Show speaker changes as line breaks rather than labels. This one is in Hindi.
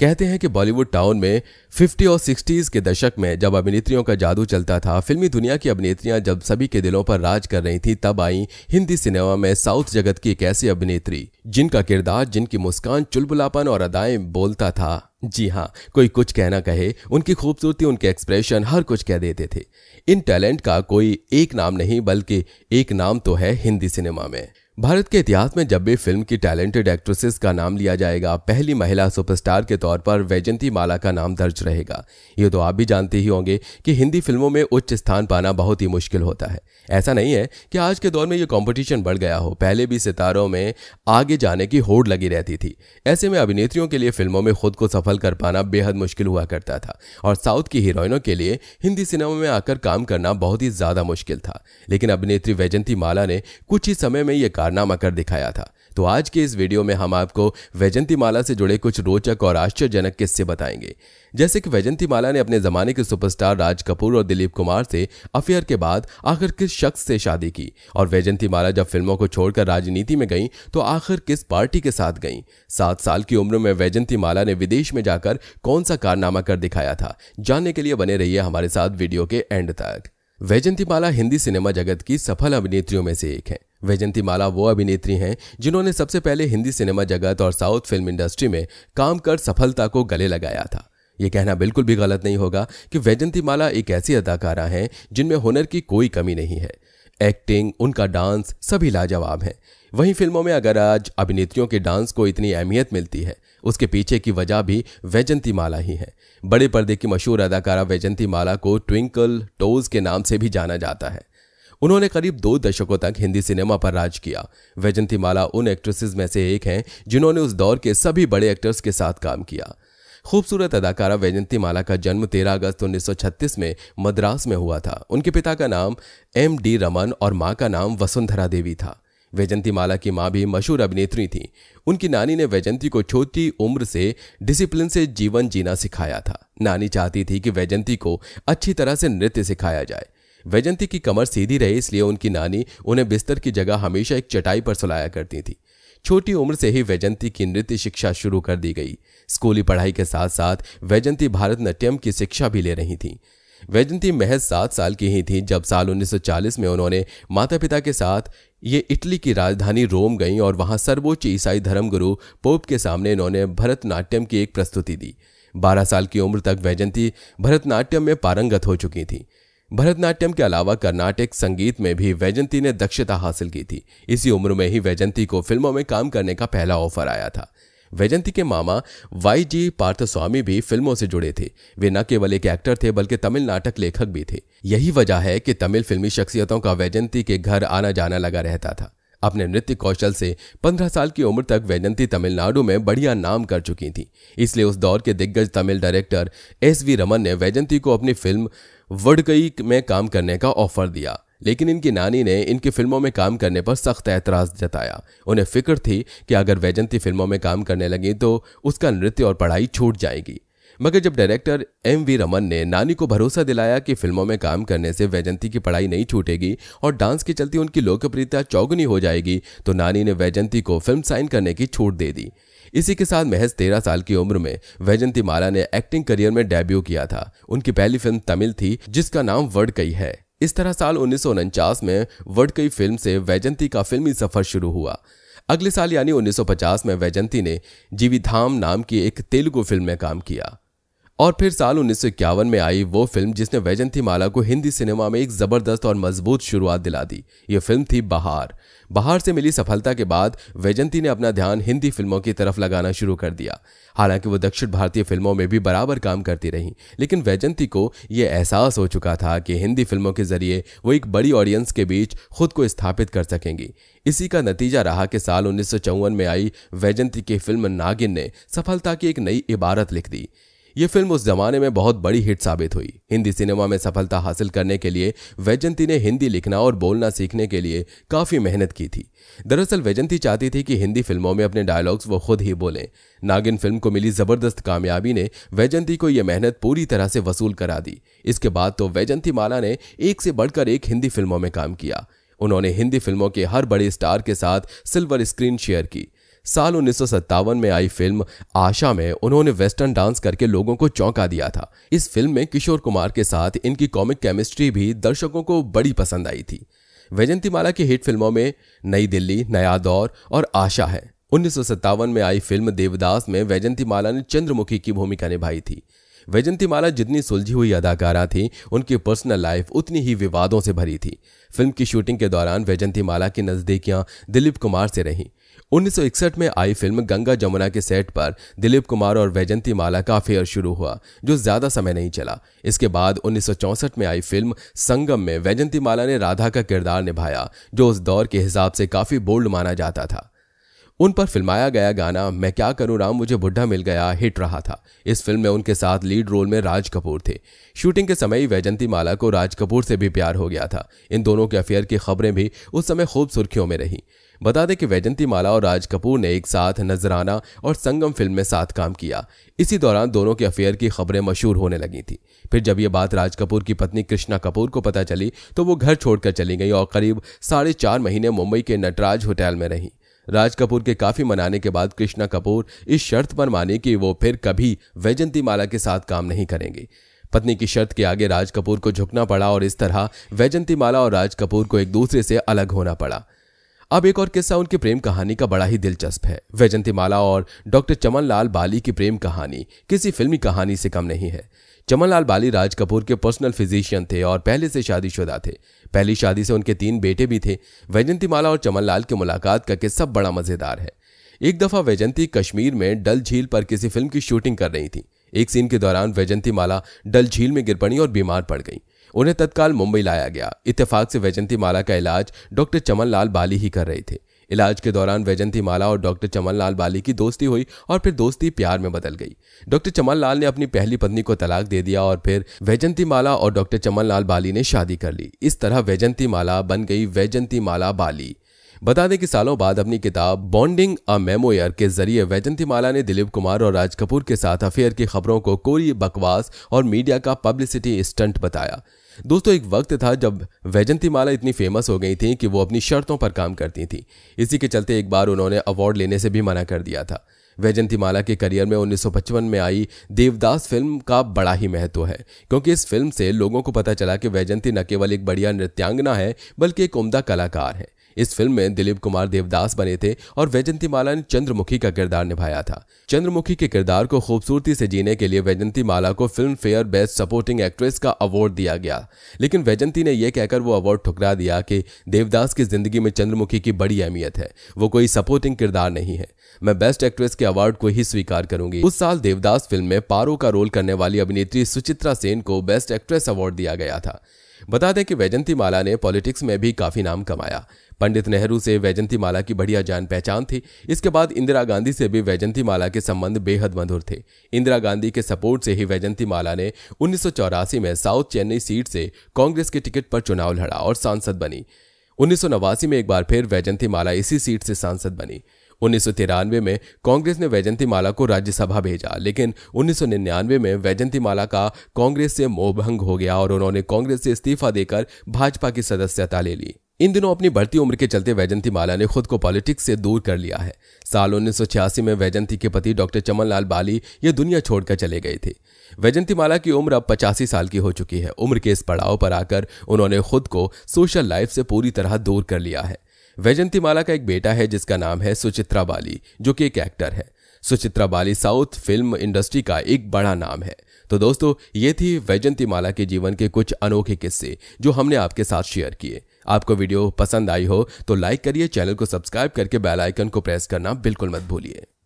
कहते हैं कि बॉलीवुड टाउन में 50 और 60s के दशक में जब अभिनेत्रियों का जादू चलता था फिल्मी दुनिया की अभिनेत्रियां जब सभी के दिलों पर राज कर रही थी तब आई हिंदी सिनेमा में साउथ जगत की एक ऐसी अभिनेत्री जिनका किरदार जिनकी मुस्कान चुलबुलापन और अदाएं बोलता था जी हाँ कोई कुछ कहना कहे उनकी खूबसूरती उनके एक्सप्रेशन हर कुछ कह देते थे इन टैलेंट का कोई एक नाम नहीं बल्कि एक नाम तो है हिंदी सिनेमा में भारत के इतिहास में जब भी फिल्म की टैलेंटेड एक्ट्रेसेस का नाम लिया जाएगा पहली महिला सुपरस्टार के तौर पर वैजंती माला का नाम दर्ज रहेगा ये तो आप भी जानते ही होंगे कि हिंदी फिल्मों में उच्च स्थान पाना बहुत ही मुश्किल होता है ऐसा नहीं है कि आज के दौर में ये कंपटीशन बढ़ गया हो पहले भी सितारों में आगे जाने की होड़ लगी रहती थी ऐसे में अभिनेत्रियों के लिए फिल्मों में खुद को सफल कर पाना बेहद मुश्किल हुआ करता था और साउथ की हीरोइनों के लिए हिंदी सिनेमा में आकर काम करना बहुत ही ज्यादा मुश्किल था लेकिन अभिनेत्री वैजंती माला ने कुछ ही समय में यह कार्य कारनामा कर दिखाया था तो आज के इस वीडियो में हम आपको वैजंतीमाला से जुड़े कुछ रोचक और आश्चर्यजनक किस्से बताएंगे जैसे कि वैजंतीमाला ने अपने जमाने के सुपरस्टार राज कपूर और दिलीप कुमार से अफेयर के बाद आखिर किस शख्स से शादी की और वैजंतीमाला जब फिल्मों को छोड़कर राजनीति में गई तो आखिर किस पार्टी के साथ गई सात साल की उम्र में वैजंतीमाला ने विदेश में जाकर कौन सा कारनामा कर दिखाया था जानने के लिए बने रहिए हमारे साथ वीडियो के एंड तक वैजंतीमाला हिंदी सिनेमा जगत की सफल अभिनेत्रियों में से एक है वैजंती माला वो अभिनेत्री हैं जिन्होंने सबसे पहले हिंदी सिनेमा जगत और साउथ फिल्म इंडस्ट्री में काम कर सफलता को गले लगाया था ये कहना बिल्कुल भी गलत नहीं होगा कि वैजंती माला एक ऐसी अदाकारा हैं जिनमें हुनर की कोई कमी नहीं है एक्टिंग उनका डांस सभी लाजवाब हैं वहीं फिल्मों में अगर आज अभिनेत्रियों के डांस को इतनी अहमियत मिलती है उसके पीछे की वजह भी वैजंती माला ही है बड़े पर्दे की मशहूर अदाकारा वैजंती माला को ट्विंकल टोज के नाम से भी जाना जाता है उन्होंने करीब दो दशकों तक हिंदी सिनेमा पर राज किया वैजंती माला उन एक्ट्रेसेस में से एक हैं जिन्होंने उस दौर के सभी बड़े एक्टर्स के साथ काम किया खूबसूरत अदाकारा वैजंती माला का जन्म 13 अगस्त 1936 में मद्रास में हुआ था उनके पिता का नाम एम डी रमन और माँ का नाम वसुंधरा देवी था वैजंती माला की माँ भी मशहूर अभिनेत्री थी उनकी नानी ने वैजंती को छोटी उम्र से डिसिप्लिन से जीवन जीना सिखाया था नानी चाहती थी कि वैजंती को अच्छी तरह से नृत्य सिखाया जाए वैजंती की कमर सीधी रही इसलिए उनकी नानी उन्हें बिस्तर की जगह हमेशा एक चटाई पर सुलाया करती थी छोटी उम्र से ही वैजंती की नृत्य शिक्षा शुरू कर दी गई स्कूली पढ़ाई के साथ साथ वैजंती भारतनाट्यम की शिक्षा भी ले रही थी वैजंती महज सात साल की ही थी जब साल 1940 में उन्होंने माता पिता के साथ ये इटली की राजधानी रोम गई और वहां सर्वोच्च ईसाई धर्मगुरु पोप के सामने इन्होंने भरतनाट्यम की एक प्रस्तुति दी बारह साल की उम्र तक वैजंती भरतनाट्यम में पारंगत हो चुकी थी भरतनाट्यम के अलावा कर्नाटक संगीत में भी वैजंती ने दक्षता हासिल की थी इसी उम्र में ही वैजंती को फिल्मों में काम करने का पहला ऑफर आया था वैजंती के मामा वाई जी पार्थस्वामी भी फिल्मों से जुड़े थे वे न केवल एक एक्टर थे बल्कि तमिल नाटक लेखक भी थे यही वजह है कि तमिल फिल्मी शख्सियतों का वैजंती के घर आना जाना लगा रहता था अपने नृत्य कौशल से 15 साल की उम्र तक वैजंती तमिलनाडु में बढ़िया नाम कर चुकी थी इसलिए उस दौर के दिग्गज Tamil director S V Raman ने वैजंती को अपनी फिल्म वडकई में काम करने का ऑफर दिया लेकिन इनकी नानी ने इनकी फिल्मों में काम करने पर सख्त एतराज जताया उन्हें फिक्र थी कि अगर वैजंती फिल्मों में काम करने लगी तो उसका नृत्य और पढ़ाई छूट जाएगी मगर जब डायरेक्टर एम वी रमन ने नानी को भरोसा दिलाया कि फिल्मों में काम करने से वैजंती की पढ़ाई नहीं छूटेगी और डांस के चलते उनकी लोकप्रियता चौगुनी हो जाएगी तो नानी ने वैजंती को फिल्म साइन करने की छूट दे दी इसी के साथ महज तेरह साल की उम्र में वैजंती माला ने एक्टिंग करियर में डेब्यू किया था उनकी पहली फिल्म तमिल थी जिसका नाम वडकई है इस तरह साल उन्नीस में वडकई फिल्म से वैजंती का फिल्मी सफर शुरू हुआ अगले साल यानी 1950 में वैजंती ने जीवी धाम नाम की एक तेलुगु फिल्म में काम किया और फिर साल उन्नीस में आई वो फिल्म जिसने माला को हिंदी सिनेमा में एक जबरदस्त और मजबूत शुरुआत दिला दी ये फिल्म थी बहार बहार से मिली सफलता के बाद वैजंती ने अपना ध्यान हिंदी फिल्मों की तरफ लगाना शुरू कर दिया हालांकि वो दक्षिण भारतीय फिल्मों में भी बराबर काम करती रहीं लेकिन वैजंती को ये एहसास हो चुका था कि हिंदी फिल्मों के जरिए वो एक बड़ी ऑडियंस के बीच खुद को स्थापित कर सकेंगी इसी का नतीजा रहा कि साल उन्नीस में आई वैजंती की फिल्म नागिन ने सफलता की एक नई इबारत लिख दी ये फिल्म उस जमाने में बहुत बड़ी हिट साबित हुई हिंदी सिनेमा में सफलता हासिल करने के लिए वैजंती ने हिंदी लिखना और बोलना सीखने के लिए काफी मेहनत की थी दरअसल वैजंती चाहती थी कि हिंदी फिल्मों में अपने डायलॉग्स वो खुद ही बोलें नागिन फिल्म को मिली जबरदस्त कामयाबी ने वैजंती को यह मेहनत पूरी तरह से वसूल करा दी इसके बाद तो वैजंती माला ने एक से बढ़कर एक हिंदी फिल्मों में काम किया उन्होंने हिंदी फिल्मों के हर बड़े स्टार के साथ सिल्वर स्क्रीन शेयर की साल उन्नीस में आई फिल्म आशा में उन्होंने वेस्टर्न डांस करके लोगों को चौंका दिया था इस फिल्म में किशोर कुमार के साथ इनकी कॉमिक केमिस्ट्री भी दर्शकों को बड़ी पसंद आई थी वैजंतीमाला की हिट फिल्मों में नई दिल्ली नया दौर और आशा है उन्नीस में आई फिल्म देवदास में वैजंतीमाला ने चंद्रमुखी की भूमिका निभाई थी वैजंतीमाला जितनी सुलझी हुई अदाकारा थी उनकी पर्सनल लाइफ उतनी ही विवादों से भरी थी फिल्म की शूटिंग के दौरान वैजंतीमाला की नज़दीकियां दिलीप कुमार से रहीं 1961 में आई फिल्म गंगा जमुना के सेट पर दिलीप कुमार और वैजंती माला का अफेयर शुरू हुआ जो ज्यादा समय नहीं चला इसके बाद 1964 में आई फिल्म संगम में वैजंती माला ने राधा का किरदार निभाया जो उस दौर के हिसाब से काफी बोल्ड माना जाता था उन पर फिल्माया गया गाना मैं क्या करूं राम मुझे बुढ़ा मिल गया हिट रहा था इस फिल्म में उनके साथ लीड रोल में राज कपूर थे शूटिंग के समय ही वैजंती माला को राज कपूर से भी प्यार हो गया था इन दोनों के अफेयर की खबरें भी उस समय खूब सुर्खियों में रहीं बता दें कि वैजंती माला और राज कपूर ने एक साथ नजराना और संगम फिल्म में साथ काम किया इसी दौरान दोनों के अफेयर की खबरें मशहूर होने लगी थी फिर जब यह बात राज कपूर की पत्नी कृष्णा कपूर को पता चली तो वो घर छोड़कर चली गई और करीब साढ़े चार महीने मुंबई के नटराज होटल में रही राज कपूर के काफी मनाने के बाद कृष्णा कपूर इस शर्त पर माने कि वो फिर कभी वैजंती माला के साथ काम नहीं करेंगे पत्नी की शर्त के आगे राज कपूर को झुकना पड़ा और इस तरह वैजंती माला और राज कपूर को एक दूसरे से अलग होना पड़ा अब एक और किस्सा उनकी प्रेम कहानी का बड़ा ही दिलचस्प है वैजंतीमाला और डॉक्टर चमनलाल बाली की प्रेम कहानी किसी फिल्मी कहानी से कम नहीं है चमनलाल बाली राज कपूर के पर्सनल फिजिशियन थे और पहले से शादीशुदा थे पहली शादी से उनके तीन बेटे भी थे वैजंतीमाला और चमनलाल की मुलाकात का किस्सा बड़ा मजेदार है एक दफा वैजंती कश्मीर में डल झील पर किसी फिल्म की शूटिंग कर रही थी एक सीन के दौरान वैजंती माला डल झील में गिर पड़ी और बीमार पड़ गई उन्हें तत्काल मुंबई लाया गया इत्तेफाक से वैजंती माला का इलाज डॉक्टर चमनलाल बाली ही कर रहे थे इलाज के दौरान वैजंती माला और डॉक्टर चमनलाल बाली की दोस्ती हुई और फिर दोस्ती प्यार में बदल गई डॉक्टर चमनलाल ने अपनी पहली पत्नी को तलाक दे दिया और फिर वैजंती माला और डॉक्टर चमनलाल बाली ने शादी कर ली इस तरह वैजंती माला बन गई वैजंती माला बाली बता दें कि सालों बाद अपनी किताब बॉन्डिंग अ मेमोयर के जरिए वैजंती माला ने दिलीप कुमार और राज कपूर के साथ अफेयर की खबरों को कोरी बकवास और मीडिया का पब्लिसिटी स्टंट बताया दोस्तों एक वक्त था जब वैजंती माला इतनी फेमस हो गई थी कि वो अपनी शर्तों पर काम करती थी इसी के चलते एक बार उन्होंने अवार्ड लेने से भी मना कर दिया था वैजंती माला के करियर में 1955 में आई देवदास फिल्म का बड़ा ही महत्व है क्योंकि इस फिल्म से लोगों को पता चला कि वैजंती न केवल एक बढ़िया नृत्यांगना है बल्कि एक उम्दा कलाकार है इस फिल्म में दिलीप कुमार देवदास बने थे और वैजंती माला ने चंद्रमुखी का किरदार निभाया था चंद्रमुखी के किरदार को खूबसूरती से जीने के लिए वैजंती माला को filmfare best supporting actress का अवार्ड दिया गया लेकिन वैजंती ने यह कहकर वो अवार्ड ठुकरा दिया कि देवदास की जिंदगी में चंद्रमुखी की बड़ी अहमियत है वो कोई सपोर्टिंग किरदार नहीं है मैं बेस्ट एक्ट्रेस के अवार्ड को ही स्वीकार करूंगी उस साल देवदास फिल्म में पारो का रोल करने वाली अभिनेत्री सुचित्रा सेन को बेस्ट एक्ट्रेस अवार्ड दिया गया था बता दें कि वैजंती माला ने पॉलिटिक्स में भी काफी नाम कमाया पंडित नेहरू से वैजंती माला की बढ़िया जान पहचान थी इसके बाद इंदिरा गांधी से भी वैजंती माला के संबंध बेहद मधुर थे इंदिरा गांधी के सपोर्ट से ही वैजंती माला ने उन्नीस में साउथ चेन्नई सीट से कांग्रेस के टिकट पर चुनाव लड़ा और सांसद बनी उन्नीस में एक बार फिर वैजंती माला इसी सीट से सांसद बनी उन्नीस में कांग्रेस ने वैजंतीमाला को राज्यसभा भेजा लेकिन 1999 में वैजंतीमाला का कांग्रेस से मोहभंग हो गया और उन्होंने कांग्रेस से इस्तीफा देकर भाजपा की सदस्यता ले ली इन दिनों अपनी बढ़ती उम्र के चलते वैजंती माला ने खुद को पॉलिटिक्स से दूर कर लिया है साल उन्नीस में वैजंती के पति डॉक्टर चमनलाल बाली ये दुनिया छोड़कर चले गए थे वैजंती माला की उम्र अब पचासी साल की हो चुकी है उम्र के इस पड़ाव पर आकर उन्होंने खुद को सोशल लाइफ से पूरी तरह दूर कर लिया है माला का एक बेटा है जिसका नाम है सुचित्रा बाली जो कि एक एक्टर है Suchitra Bali south film industry का एक बड़ा नाम है तो दोस्तों ये थी वैजंती माला के जीवन के कुछ अनोखे किस्से जो हमने आपके साथ शेयर किए आपको वीडियो पसंद आई हो तो लाइक करिए चैनल को सब्सक्राइब करके बेल आइकन को प्रेस करना बिल्कुल मत भूलिए